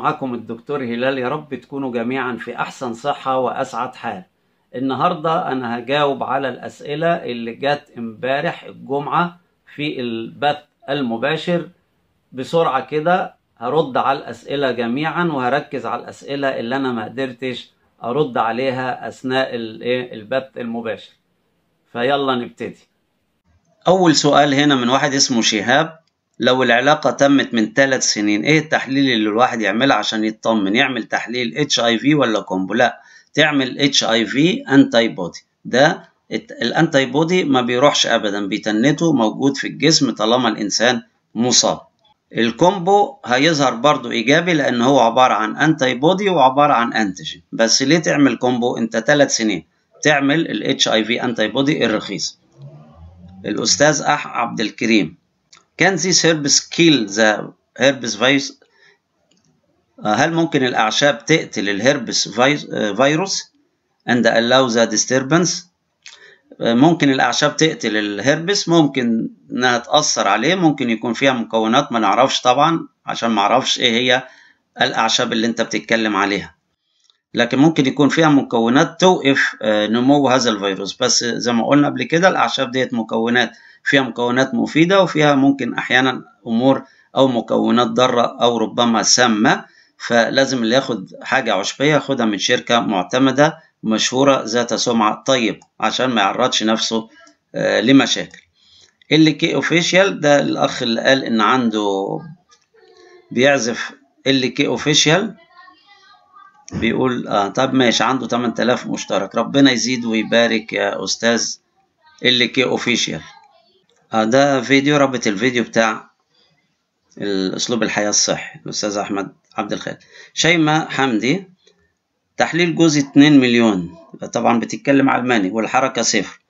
معاكم الدكتور هلال يا رب تكونوا جميعا في أحسن صحة وأسعد حال النهاردة أنا هجاوب على الأسئلة اللي جت امبارح الجمعة في البث المباشر بسرعة كده هرد على الأسئلة جميعا وهركز على الأسئلة اللي أنا ما قدرتش أرد عليها أثناء إيه، البث المباشر فيلا نبتدي أول سؤال هنا من واحد اسمه شهاب لو العلاقة تمت من ثلاث سنين ايه التحليل اللي الواحد يعملها عشان يطمن يعمل تحليل اتش اي في ولا كومبو لا تعمل اتش اي في انتي بودي ده الانتي بودي ما بيروحش ابدا بيتنته موجود في الجسم طالما الانسان مصاب الكومبو هيظهر برضو ايجابي لان هو عبارة عن انتي بودي وعبارة عن انتيجين بس ليه تعمل كومبو انت ثلاث سنين تعمل الاتش اي في انتي بودي الرخيص الاستاذ اح عبد الكريم كان this herbs kill the herbs virus آه، هل ممكن الأعشاب تقتل الهربس آه، فيروس and allow the disturbance آه، ممكن الأعشاب تقتل الهربس ممكن إنها تأثر عليه ممكن يكون فيها مكونات ما نعرفش طبعا عشان ما أعرفش إيه هي الأعشاب اللي أنت بتتكلم عليها لكن ممكن يكون فيها مكونات توقف آه، نمو هذا الفيروس بس زي ما قلنا قبل كده الأعشاب ديت مكونات فيها مكونات مفيدة وفيها ممكن أحيانا أمور أو مكونات ضارة أو ربما سامة فلازم اللي ياخد حاجة عشبية ياخدها من شركة معتمدة مشهورة ذات سمعة طيبة عشان ما يعرضش نفسه آه، لمشاكل اللي كي اوفيشال ده الأخ اللي قال إن عنده بيعزف اللي كي اوفيشال بيقول آه طب ماشي عنده 8000 مشترك ربنا يزيد ويبارك يا أستاذ ال كي أوفيشال آه ده فيديو رابط الفيديو بتاع الأسلوب الحياة الصحي الأستاذ أحمد عبد الخالق شيماء حمدي تحليل جزء 2 مليون طبعا بتتكلم علماني والحركة صفر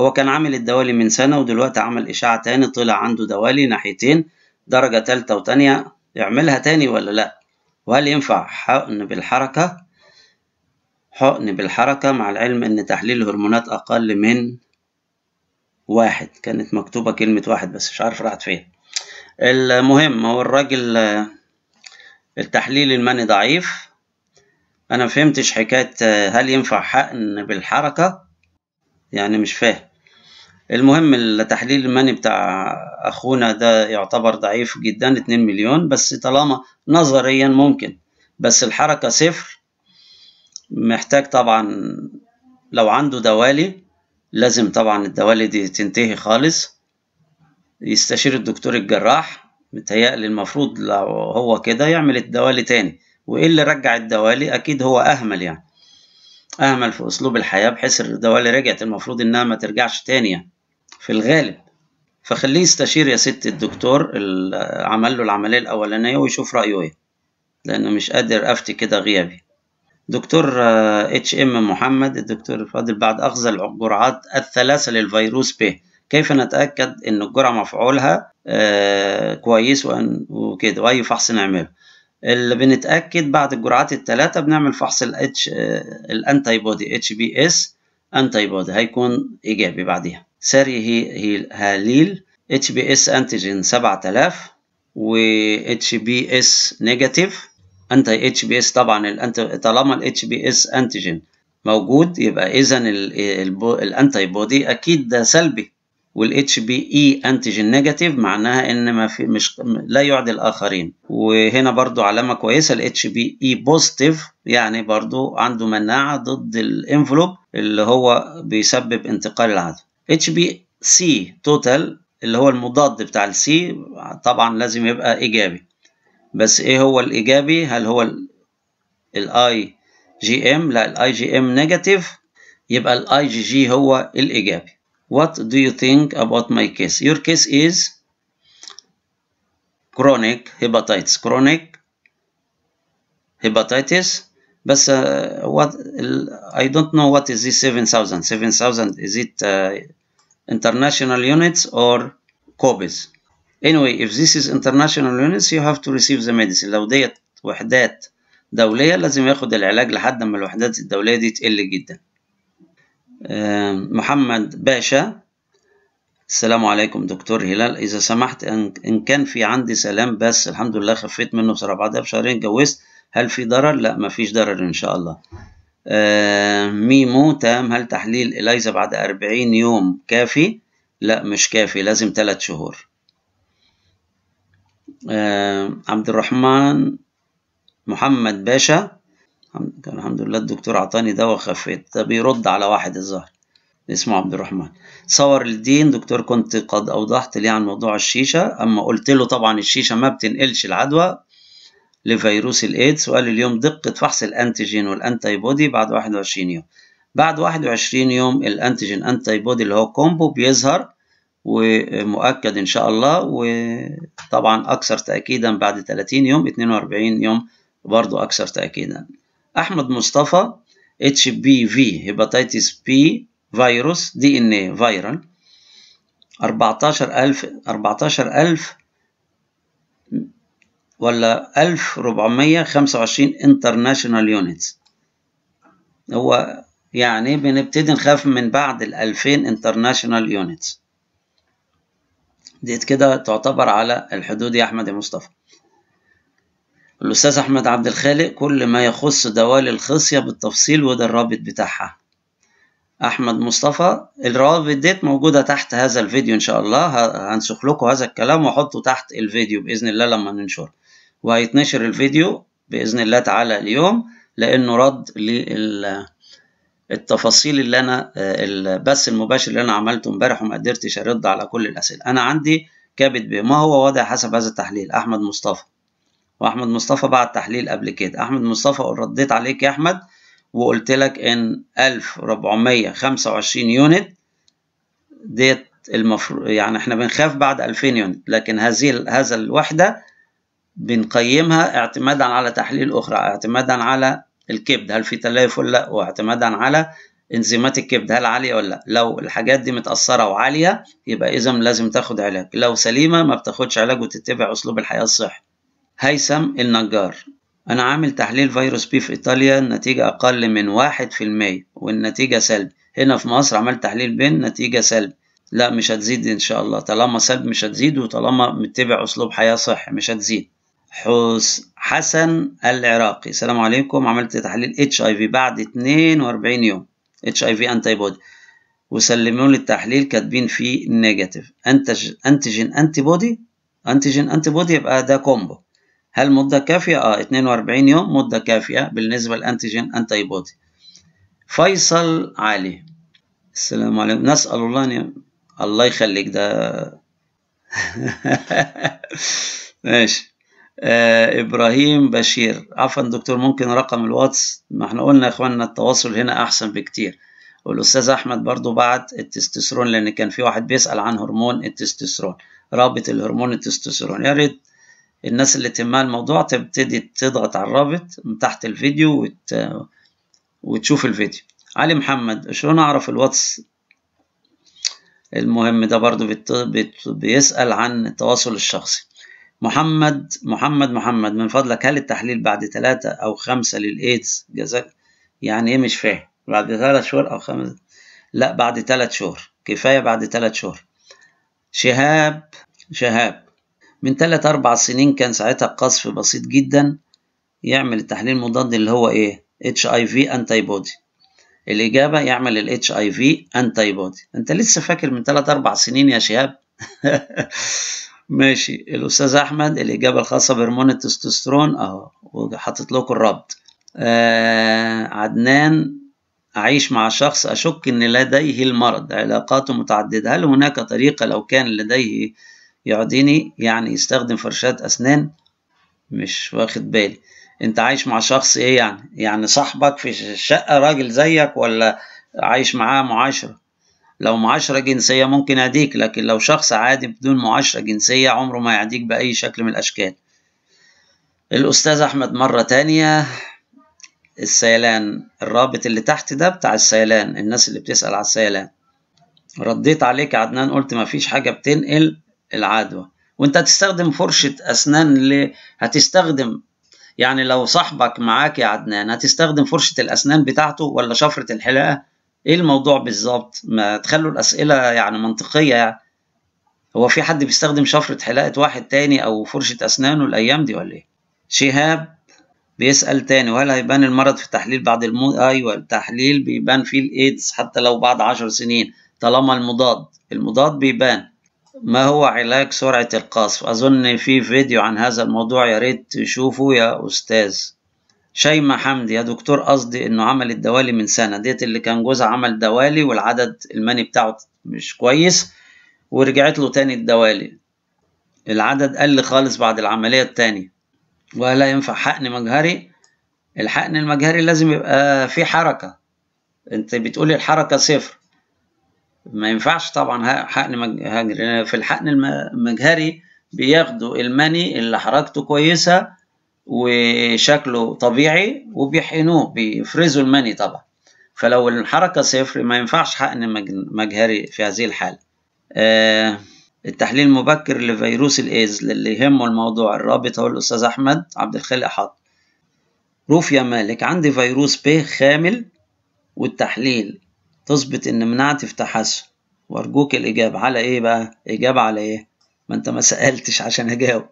هو كان عامل الدوالي من سنة ودلوقتي عمل إشعة تاني طلع عنده دوالي ناحيتين درجة تالتة وتانية يعملها تاني ولا لأ وهل ينفع حقن بالحركة حقن بالحركة مع العلم أن تحليل الهرمونات أقل من واحد كانت مكتوبة كلمة واحد بس مش عارف راحت فين المهم هو الراجل التحليل المني ضعيف أنا مفهمتش حكاية هل ينفع حقن بالحركة يعني مش فاهم المهم التحليل المني بتاع اخونا ده يعتبر ضعيف جدا 2 مليون بس طالما نظريا ممكن بس الحركة صفر محتاج طبعا لو عنده دوالي لازم طبعا الدوالي دي تنتهي خالص يستشير الدكتور الجراح متهيألي المفروض لو هو كده يعمل الدوالي تاني وإيه اللي رجع الدوالي أكيد هو أهمل يعني أهمل في أسلوب الحياة بحيث الدوالي رجعت المفروض إنها ما ترجعش تاني يعني في الغالب فخليه يستشير يا ست الدكتور اللي عمل له العملية الأولانية ويشوف رأيه إيه لأنه مش قادر أفتي كده غيابي دكتور اتش آه، ام محمد الدكتور الفاضل بعد أخذ الجرعات الثلاثة للفيروس ب كيف نتأكد إن الجرعة مفعولها آه كويس وكده وأي فحص نعمله اللي بنتأكد بعد الجرعات الثلاثة بنعمل فحص الاتش الانتي بودي اتش بي اس انتي بودي هيكون إيجابي بعديها ساري هاليل اتش بي اس انتيجين 7000 و اتش بي اس نيجاتيف انتي اتش بي اس طبعا طالما الاتش بي اس انتيجين موجود يبقى اذا الانتي بودي اكيد ده سلبي والاتش بي اي انتيجين نيجاتيف معناها ان ما في مش لا يعدي الاخرين وهنا برضو علامه كويسه الاتش بي اي بوزيتيف يعني برضو عنده مناعه ضد الانفلوب اللي هو بيسبب انتقال العدوى اتش بي سي توتال اللي هو المضاد بتاع السي طبعا لازم يبقى ايجابي بس ايه هو الايجابي هل هو الاي جي ام لا الاي جي ام نيجاتيف يبقى الاي جي جي هو الايجابي what do you think about my case your case is chronic hepatitis chronic hepatitis بس uh, what I don't know what is this 7000 7000 is it uh, international units or copies anyway if this is international units you have to receive the medicine لو ديت وحدات دولية لازم ياخد العلاج لحد ما الوحدات الدولية دي تقل جدا محمد باشا السلام عليكم دكتور هلال إذا سمحت إن كان في عندي سلام بس الحمد لله خفيت منه بسرعة بعدها بشهرين اتجوزت هل في ضرر؟ لا مفيش ضرر إن شاء الله آه، ميمو تام هل تحليل إليزا بعد 40 يوم كافي؟ لا مش كافي لازم 3 شهور آه، عبد الرحمن محمد باشا الحمد لله الدكتور عطاني دواء خفيت ده بيرد على واحد الظهر اسمه عبد الرحمن صور الدين دكتور كنت قد اوضحت لي عن موضوع الشيشه اما قلت له طبعا الشيشه ما بتنقلش العدوى لفيروس الإيدز وقال اليوم دقة فحص الأنتيجين والأنتي بودي بعد 21 يوم بعد 21 يوم الأنتيجين أنتي بودي اللي هو كومبو بيظهر ومؤكد إن شاء الله وطبعا أكثر تأكيدا بعد 30 يوم 42 يوم برضو أكثر تأكيدا أحمد مصطفى اتش بي في هيباتيتس بي فيروس دي ان اي فيرال 14000 14000 ولا 1425 انترناشونال يونتس هو يعني بنبتدي نخاف من بعد ال 2000 انترناشونال يونتس ديت كده تعتبر على الحدود يا احمد يا مصطفى الاستاذ احمد عبد الخالق كل ما يخص دوالي الخصيه بالتفصيل وده الرابط بتاعها احمد مصطفى الروابط ديت موجوده تحت هذا الفيديو ان شاء الله هنسخ لكم هذا الكلام واحطه تحت الفيديو باذن الله لما ننشره وهيتنشر الفيديو بإذن الله تعالى اليوم لأنه رد للتفاصيل اللي أنا آه، البث المباشر اللي أنا عملته امبارح وما قدرتش أرد على كل الأسئلة أنا عندي كبد ما هو وضع حسب هذا التحليل أحمد مصطفى وأحمد مصطفى بعت تحليل قبل كده أحمد مصطفى رديت عليك يا أحمد وقلت لك إن 1425 يونت ديت المفروض يعني احنا بنخاف بعد 2000 يونت لكن هذه هذا الوحده بنقيمها اعتمادا على تحليل أخرى اعتمادا على الكبد هل في تليف ولا لا واعتمادا على انزيمات الكبد هل عالية ولا لا لو الحاجات دي متأثرة وعالية يبقى إذا لازم تاخد علاج لو سليمة ما بتاخدش علاج وتتبع أسلوب الحياة الصحي هيثم النجار أنا عامل تحليل فيروس بي في إيطاليا النتيجة أقل من واحد في المية والنتيجة سلبي هنا في مصر عملت تحليل بين نتيجة سلبي لا مش هتزيد إن شاء الله طالما سلب مش هتزيد وطالما متبع أسلوب حياة صحي مش هتزيد حس حسن العراقي السلام عليكم عملت تحليل اتش اي في بعد 42 يوم اتش اي في انتي بودي لي التحليل كاتبين فيه نيجاتيف انتج انتيجين انتي بودي انتيجين انتي بودي يبقى ده كومبو هل مده كافيه اه 42 يوم مده كافيه بالنسبه للانتيجين انتي بودي فيصل علي السلام عليكم نسال الله أن الله يخليك ده ماشي آه، ابراهيم بشير عفوا دكتور ممكن رقم الواتس ما احنا قلنا يا اخواننا التواصل هنا احسن بكتير والاستاذ احمد برضو بعت التستوستيرون لان كان في واحد بيسال عن هرمون التستوستيرون رابط الهرمون التستوستيرون يا ريت الناس اللي تهمها الموضوع تبتدي تضغط على الرابط من تحت الفيديو وت... وتشوف الفيديو علي محمد شلون اعرف الواتس المهم ده برضو بيت... بيسال عن التواصل الشخصي محمد محمد محمد من فضلك هل التحليل بعد ثلاثة أو خمسة للإيدز جزاك يعني إيه مش فاهم بعد ثلاث شهور أو خمسة لا بعد ثلاث شهور كفاية بعد ثلاث شهور شهاب شهاب من ثلاث أربع سنين كان ساعتها قصف بسيط جدا يعمل التحليل المضاد اللي هو إيه اتش اي في انتي بودي الإجابة يعمل الاتش اي في انتي بودي أنت لسه فاكر من ثلاث أربع سنين يا شهاب ماشي الاستاذ احمد الاجابه الخاصه بهرمون التستوستيرون اهو وحاطط لكم الرابط آه عدنان أعيش مع شخص أشك أن لديه المرض علاقاته متعددة هل هناك طريقة لو كان لديه يعديني يعني يستخدم فرشاة أسنان مش واخد بالي أنت عايش مع شخص إيه يعني يعني صاحبك في الشقة راجل زيك ولا عايش معاه معاشرة لو معاشرة جنسية ممكن أديك لكن لو شخص عادي بدون معاشرة جنسية عمره ما يعديك بأي شكل من الأشكال الأستاذ أحمد مرة تانية السيلان الرابط اللي تحت ده بتاع السيلان الناس اللي بتسأل على السيلان رديت عليك يا عدنان قلت مفيش حاجة بتنقل العدوى وانت هتستخدم فرشة أسنان اللي هتستخدم يعني لو صاحبك معاك يا عدنان هتستخدم فرشة الأسنان بتاعته ولا شفرة الحلاقة ايه الموضوع بالظبط ما تخلوا الاسئله يعني منطقيه هو في حد بيستخدم شفرة حلاقة واحد تاني أو فرشة أسنانه الأيام دي ولا إيه؟ شهاب بيسأل تاني وهل هيبان المرض في التحليل بعد الموت؟ أيوه التحليل بيبان فيه الإيدز حتى لو بعد عشر سنين طالما المضاد المضاد بيبان ما هو علاج سرعة القصف؟ أظن في فيديو عن هذا الموضوع يا ريت تشوفه يا أستاذ شيماء حمدي يا دكتور قصدي انه عمل الدوالي من سنه ديت اللي كان جوزها عمل دوالي والعدد المني بتاعه مش كويس ورجعت له تاني الدوالي العدد قل خالص بعد العمليه التانية ولا ينفع حقن مجهري الحقن المجهري لازم يبقى فيه حركه انت بتقولي الحركه صفر ما ينفعش طبعا حقن مجهري في الحقن المجهري بياخدوا المني اللي حركته كويسه وشكله طبيعي وبيحقنوه بيفرزوا المني طبعا فلو الحركة صفر ما ينفعش حقن مجهري في هذه الحالة آه التحليل المبكر لفيروس الايدز اللي يهمه الموضوع الرابط هو الأستاذ أحمد عبد الخالق حط يا مالك عندي فيروس ب خامل والتحليل تثبت إن مناعتي في تحسن وأرجوك الإجابة على إيه بقى؟ إجابة على إيه؟ ما انت ما سالتش عشان اجاوب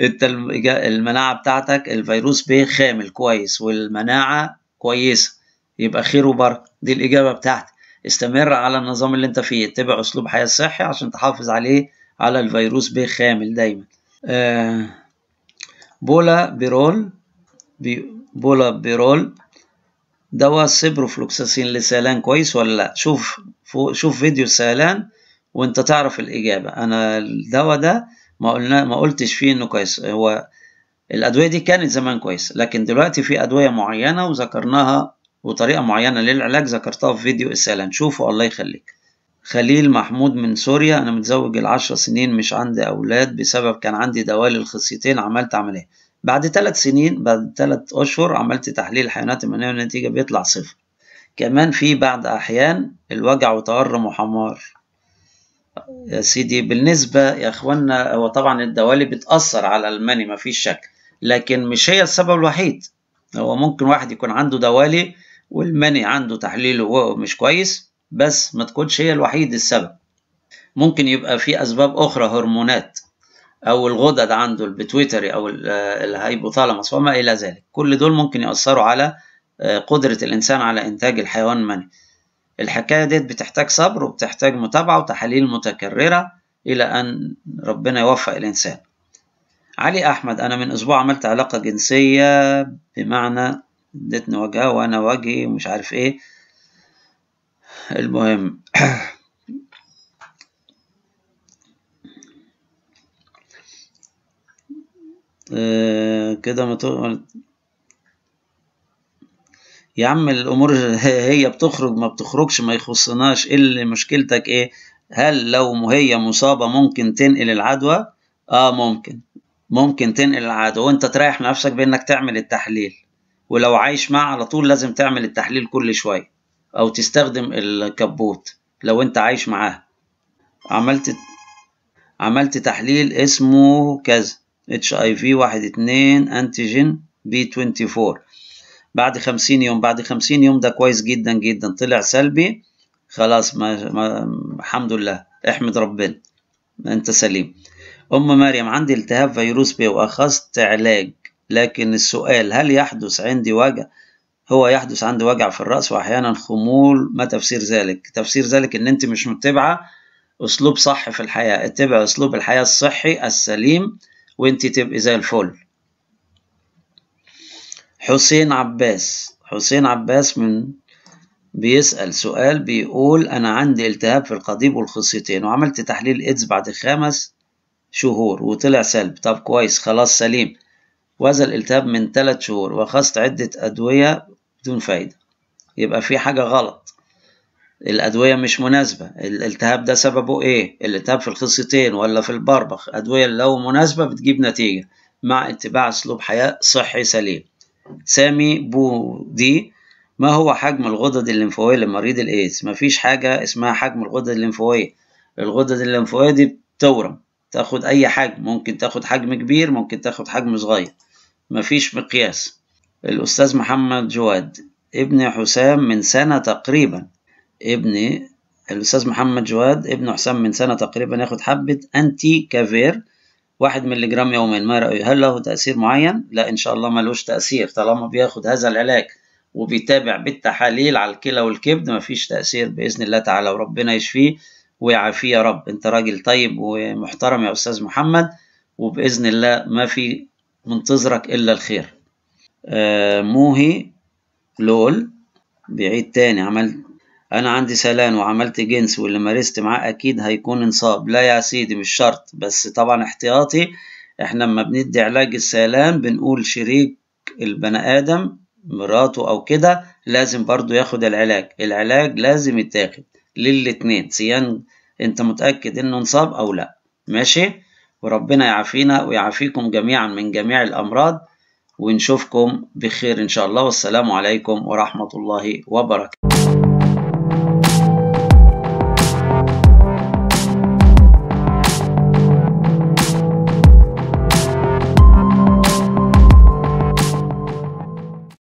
انت المناعه بتاعتك الفيروس ب خامل كويس والمناعه كويسه يبقى خير وبركه دي الاجابه بتاعتي استمر على النظام اللي انت فيه اتبع اسلوب حياه صحي عشان تحافظ عليه على الفيروس ب خامل دايما آه، بولا بيرول بي بولا بيرول دواء سيبروفلوكساسين لسالان كويس ولا لا شوف فوق شوف فيديو سالان وانت تعرف الاجابه انا الدواء ده ما قلنا ما قلتش فيه انه كويس هو الادويه دي كانت زمان كويسه لكن دلوقتي في ادويه معينه وذكرناها وطريقه معينه للعلاج ذكرتها في فيديو اسئله نشوفه الله يخليك خليل محمود من سوريا أنا متزوج العشر سنين مش عندي أولاد بسبب كان عندي دوالي الخصيتين عملت عملية بعد ثلاث سنين بعد ثلاث أشهر عملت تحليل حيوانات منوية والنتيجة بيطلع صفر كمان في بعد أحيان الوجع وتورم وحمار يا سيدي بالنسبة يا إخوانا هو طبعا الدوالي بتأثر على المني مفيش شك لكن مش هي السبب الوحيد هو ممكن واحد يكون عنده دوالي والمني عنده تحليله مش كويس بس ما تكونش هي الوحيد السبب ممكن يبقى في أسباب أخرى هرمونات أو الغدد عنده البتويتري أو الهايبوثالاموس وما إلى ذلك كل دول ممكن يأثروا على آه، قدرة الإنسان على إنتاج الحيوان المني الحكاية ديت بتحتاج صبر وبتحتاج متابعة وتحاليل متكررة إلى أن ربنا يوفق الإنسان علي أحمد أنا من أسبوع عملت علاقة جنسية بمعنى ادتني وجهها وأنا وجهي ومش عارف إيه المهم آه، كده ما يا عم الامور هي بتخرج ما بتخرجش ما يخصناش إيه اللي مشكلتك ايه هل لو هي مصابه ممكن تنقل العدوى اه ممكن ممكن تنقل العدوى وانت تريح نفسك بانك تعمل التحليل ولو عايش معاه على طول لازم تعمل التحليل كل شويه او تستخدم الكبوت لو انت عايش معاه عملت عملت تحليل اسمه كذا اتش اي في واحد اتنين انتيجين بي 24 بعد 50 يوم بعد 50 يوم ده كويس جدا جدا طلع سلبي خلاص ما, ما الحمد لله احمد ربنا انت سليم ام مريم عندي التهاب فيروس بي واخذت علاج لكن السؤال هل يحدث عندي وجع هو يحدث عندي وجع في الراس واحيانا خمول ما تفسير ذلك تفسير ذلك ان انت مش متبعه اسلوب صح في الحياه اتبع اسلوب الحياه الصحي السليم وانت تبقي زي الفل حسين عباس حسين عباس من بيسأل سؤال بيقول أنا عندي التهاب في القضيب والخصيتين وعملت تحليل إيدز بعد خمس شهور وطلع سلب طب كويس خلاص سليم وهذا الالتهاب من ثلاث شهور وخذت عدة أدوية بدون فايدة يبقى في حاجة غلط الأدوية مش مناسبة الالتهاب ده سببه إيه الالتهاب في الخصيتين ولا في البربخ أدوية لو مناسبة بتجيب نتيجة مع اتباع أسلوب حياة صحي سليم سامي بو دي ما هو حجم الغدد الليمفاوية لمريض الإيدز؟ مفيش حاجة اسمها حجم الغدد الليمفاوية الغدد الليمفاوية دي بتورم تاخد أي حجم ممكن تاخد حجم كبير ممكن تاخد حجم صغير مفيش مقياس الأستاذ محمد جواد ابن حسام من سنة تقريبا ابن الأستاذ محمد جواد ابن حسام من سنة تقريبا ياخد حبة أنتي كافير واحد جرام يوميا ما رأيه هل له تأثير معين؟ لا إن شاء الله ملوش تأثير طالما بياخد هذا العلاج وبيتابع بالتحاليل على الكلى والكبد مفيش تأثير بإذن الله تعالى وربنا يشفيه ويعافيه يا رب أنت راجل طيب ومحترم يا أستاذ محمد وبإذن الله ما في منتظرك إلا الخير آه، موهي لول بيعيد تاني عملت انا عندي سلان وعملت جنس واللي مارست معاه اكيد هيكون انصاب لا يا سيدي مش شرط بس طبعا احتياطي احنا لما بندي علاج السلان بنقول شريك البني ادم مراته او كده لازم برضو ياخد العلاج العلاج لازم يتاخد للاتنين سيان انت متأكد انه انصاب او لا ماشي وربنا يعافينا ويعافيكم جميعا من جميع الامراض ونشوفكم بخير ان شاء الله والسلام عليكم ورحمة الله وبركاته